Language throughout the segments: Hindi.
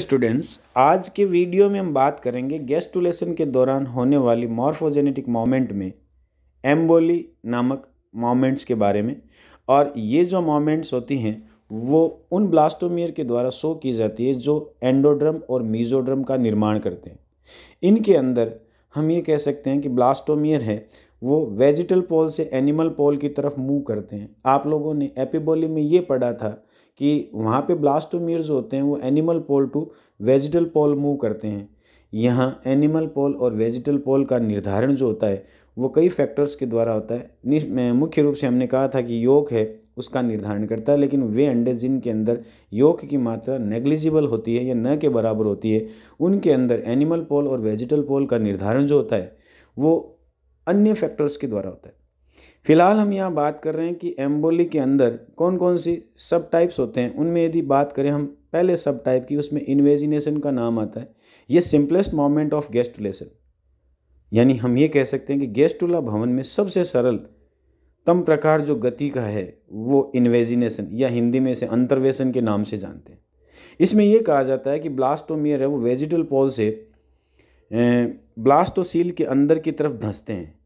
स्टूडेंट्स आज के वीडियो में हम बात करेंगे गेस्टुलेशन के दौरान होने वाली मॉर्फोजेनेटिक मोमेंट में एम्बोली नामक मोमेंट्स के बारे में और ये जो मोमेंट्स होती हैं वो उन ब्लास्टोमियर के द्वारा शो की जाती है जो एंडोड्रम और मीजोड्रम का निर्माण करते हैं इनके अंदर हम ये कह सकते हैं कि ब्लास्टोमियर है वो वेजिटल पोल से एनिमल पोल की तरफ मूव करते हैं आप लोगों ने एपिबोली में ये पढ़ा था कि वहाँ पे ब्लास्टोमीर्स होते हैं वो animal pole to vegetal pole move करते हैं यहाँ एनिमल पोल और वेजिटल पोल का निर्धारण जो होता है वो कई फैक्टर्स के द्वारा होता है मुख्य रूप से हमने कहा था कि योग है उसका निर्धारण करता है लेकिन वे अंडे जिनके अंदर योग की मात्रा नेग्लिजिबल होती है या न के बराबर होती है उनके अंदर एनिमल पोल और वेजिटल पोल का निर्धारण जो होता है वो अन्य फैक्टर्स के द्वारा होता है फिलहाल हम यहाँ बात कर रहे हैं कि एम्बोली के अंदर कौन कौन सी सब टाइप्स होते हैं उनमें यदि बात करें हम पहले सब टाइप की उसमें इन्वेजिनेशन का नाम आता है ये सिंपलेस्ट मोमेंट ऑफ गेस्टुलेशन यानी हम ये कह सकते हैं कि गेस्टुला भवन में सबसे सरल तम प्रकार जो गति का है वो इन्वेजिनेशन या हिंदी में इसे अंतर्वेशन के नाम से जानते हैं इसमें यह कहा जाता है कि ब्लास्टोमियर है वो वेजिटल पॉल से ब्लास्टोसील के अंदर की तरफ धंसते हैं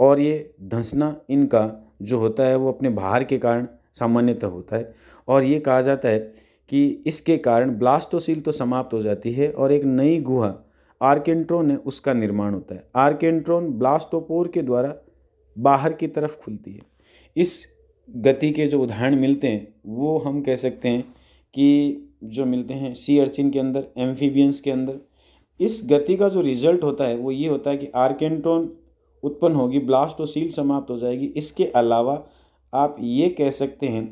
और ये धंसना इनका जो होता है वो अपने भार के कारण सामान्यतः होता है और ये कहा जाता है कि इसके कारण ब्लास्टोसील तो समाप्त हो जाती है और एक नई गुहा आर्केंट्रोन है उसका निर्माण होता है आर्केंट्रोन ब्लास्टोपोर के द्वारा बाहर की तरफ खुलती है इस गति के जो उदाहरण मिलते हैं वो हम कह सकते हैं कि जो मिलते हैं सी अर्चिन के अंदर एम्फीबियंस के अंदर इस गति का जो रिजल्ट होता है वो ये होता है कि आर्केंट्रोन उत्पन्न होगी ब्लास्ट सील तो समाप्त हो जाएगी इसके अलावा आप ये कह सकते हैं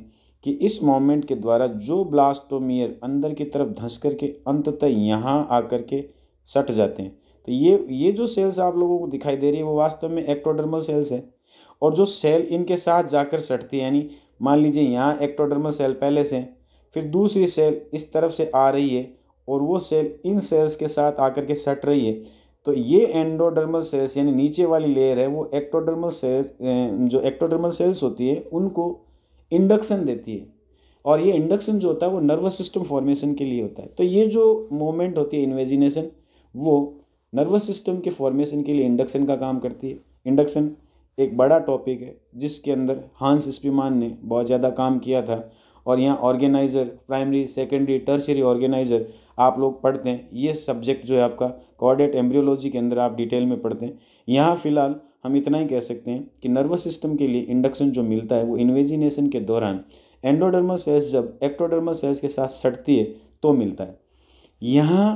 कि इस मोमेंट के द्वारा जो ब्लास्टोमियर अंदर की तरफ धंस करके अंततः यहाँ आकर के सट जाते हैं तो ये ये जो सेल्स आप लोगों को दिखाई दे रही है वो वास्तव में एक्टोडर्मल सेल्स है और जो सेल इनके साथ जाकर सटती है यानी मान लीजिए यहाँ एक्टोडर्मल सेल पहले से फिर दूसरी सेल इस तरफ से आ रही है और वो सेल इन सेल्स के साथ आकर के सट रही है तो ये एंडोडर्मल सेल्स यानी नीचे वाली लेयर है वो एक्टोडर्मल सेल जो एक्टोडर्मल सेल्स होती है उनको इंडक्शन देती है और ये इंडक्शन जो होता है वो नर्वस सिस्टम फॉर्मेशन के लिए होता है तो ये जो मोमेंट होती है इन्वेजिनेशन वो नर्वस सिस्टम के फॉर्मेशन के लिए इंडक्शन का काम करती है इंडक्शन एक बड़ा टॉपिक है जिसके अंदर हांस स्पीमान ने बहुत ज़्यादा काम किया था और यहाँ organiser primary secondary tertiary organiser आप लोग पढ़ते हैं ये सब्जेक्ट जो है आपका कॉर्डेट एम्ब्रियोलॉजी के अंदर आप डिटेल में पढ़ते हैं यहाँ फ़िलहाल हम इतना ही कह सकते हैं कि नर्वस सिस्टम के लिए इंडक्शन जो मिलता है वो इन्वेजिनेशन के दौरान एंडोडर्मल सेल्स जब एक्टोडर्मल सेल्स के साथ सटती है तो मिलता है यहाँ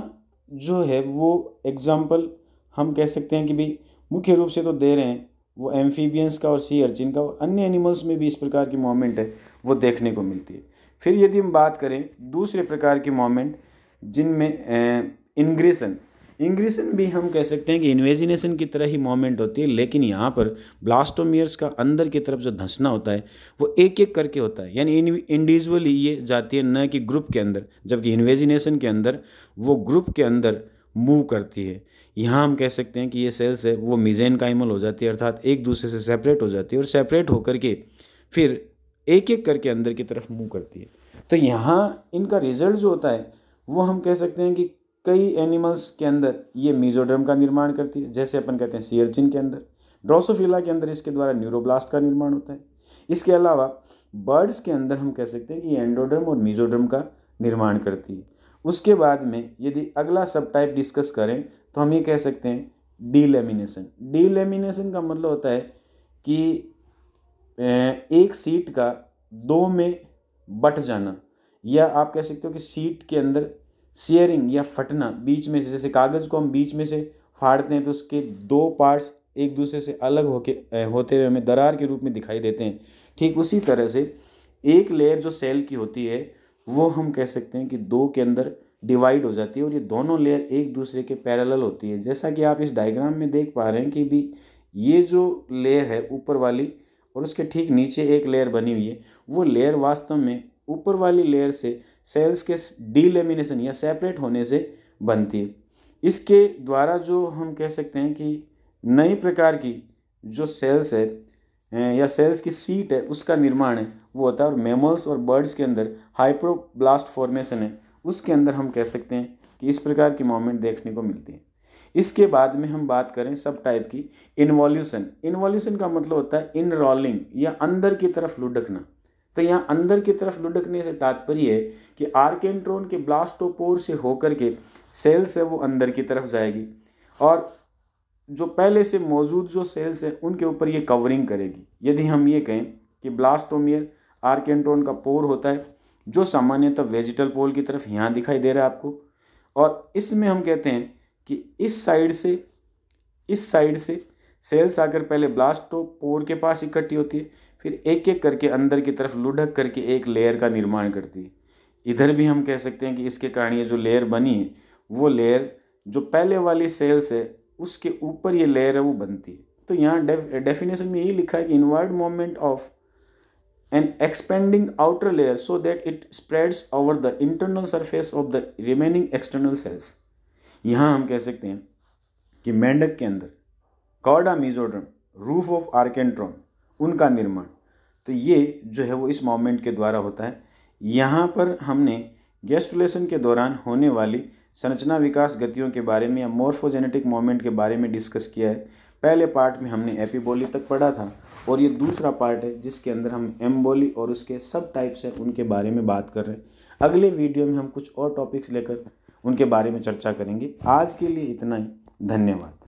जो है वो एग्ज़ाम्पल हम कह सकते हैं कि भाई मुख्य रूप से तो दे रहे हैं वो एम्फीबियंस का और सी अर्चिन का और अन्य एनिमल्स में भी इस प्रकार की मोमेंट है वो देखने को मिलती है फिर यदि हम बात करें दूसरे प्रकार की मोमेंट जिनमें इंग्रेशन इंग्रेशन भी हम कह सकते हैं कि इन्वेजिनेशन की तरह ही मोमेंट होती है लेकिन यहाँ पर ब्लास्टोमियर्स का अंदर की तरफ जो धंसना होता है वो एक एक करके होता है यानी इंडिविजुअली ये जाती है न कि ग्रुप के अंदर जबकि इन्वेजिनेशन के अंदर वो ग्रुप के अंदर मूव करती है यहाँ हम कह सकते हैं कि ये सेल्स है वो मिजेन काइमल हो जाती है अर्थात एक दूसरे से सेपरेट हो जाती है और सेपरेट होकर के फिर एक एक करके अंदर की तरफ मूव करती है तो यहाँ इनका रिजल्ट जो होता है वो हम कह सकते हैं कि कई एनिमल्स के अंदर ये मीजोडर्म का निर्माण करती है जैसे अपन कहते हैं सियर्चिन के अंदर ड्रोसोफिला के अंदर इसके द्वारा न्यूरोब्लास्ट का निर्माण होता है इसके अलावा बर्ड्स के अंदर हम कह सकते हैं कि एंडोडर्म और मीजोडर्म का निर्माण करती है उसके बाद में यदि अगला सब टाइप डिस्कस करें तो हम ये कह सकते हैं डीलेमिनेशन डीलेमिनेशन का मतलब होता है कि एक सीट का दो में बट जाना या आप कह सकते हो कि सीट के अंदर शेयरिंग या फटना बीच में से जैसे कागज़ को हम बीच में से फाड़ते हैं तो उसके दो पार्ट्स एक दूसरे से अलग होके होते हुए हमें दरार के रूप में दिखाई देते हैं ठीक उसी तरह से एक लेयर जो सेल की होती है वो हम कह सकते हैं कि दो के अंदर डिवाइड हो जाती है और ये दोनों लेयर एक दूसरे के पैरेलल होती है जैसा कि आप इस डायग्राम में देख पा रहे हैं कि भी ये जो लेयर है ऊपर वाली और उसके ठीक नीचे एक लेयर बनी हुई है वो लेयर वास्तव में ऊपर वाली लेयर से सेल्स के डीलेमिनेशन या सेपरेट होने से बनती है इसके द्वारा जो हम कह सकते हैं कि नई प्रकार की जो सेल्स है या सेल्स की सीट है उसका निर्माण है वो होता है और मेमल्स और बर्ड्स के अंदर हाइप्रोब्लास्ट फॉर्मेशन है उसके अंदर हम कह सकते हैं कि इस प्रकार की मोमेंट देखने को मिलती है इसके बाद में हम बात करें सब टाइप की इन्वॉल्यूशन इन्वॉल्यूशन का मतलब होता है इन रोलिंग या अंदर की तरफ लुढ़कना तो यहाँ अंदर की तरफ लुढ़कने से तात्पर्य है कि आर्केंट्रोन के ब्लास्टोपोर से होकर के सेल्स है वो अंदर की तरफ जाएगी और जो पहले से मौजूद जो सेल्स हैं उनके ऊपर ये कवरिंग करेगी यदि हम ये कहें कि ब्लास्टोमियर आर्केंट्रोन का पोर होता है जो सामान्यतः वेजिटल पोल की तरफ यहाँ दिखाई दे रहा है आपको और इसमें हम कहते हैं कि इस साइड से इस साइड से सेल्स आकर पहले ब्लास्टोपोर के पास इकट्ठी होती है फिर एक एक करके अंदर की तरफ लुढ़क करके एक लेयर का निर्माण करती है इधर भी हम कह सकते हैं कि इसके कारण ये जो लेयर बनी है वो लेयर जो पहले वाली सेल्स है उसके ऊपर ये लेयर है वो बनती है तो यहाँ डेफिनेशन में यही लिखा है कि inward moment of an expanding outer layer so that it spreads over the internal surface of the remaining external cells यहाँ हम कह सकते हैं कि मेंढक के अंदर chorda mesoderm roof of archenteron उनका निर्माण तो ये जो है वो इस मोमेंट के द्वारा होता है यहाँ पर हमने रिलेशन के दौरान होने वाली संरचना विकास गतियों के बारे में या मोर्फोजेनेटिक मोमेंट के बारे में डिस्कस किया है पहले पार्ट में हमने एपीबोली तक पढ़ा था और ये दूसरा पार्ट है जिसके अंदर हम एम्बोली और उसके सब टाइप्स हैं उनके बारे में बात कर रहे हैं अगले वीडियो में हम कुछ और टॉपिक्स लेकर उनके बारे में चर्चा करेंगे आज के लिए इतना ही धन्यवाद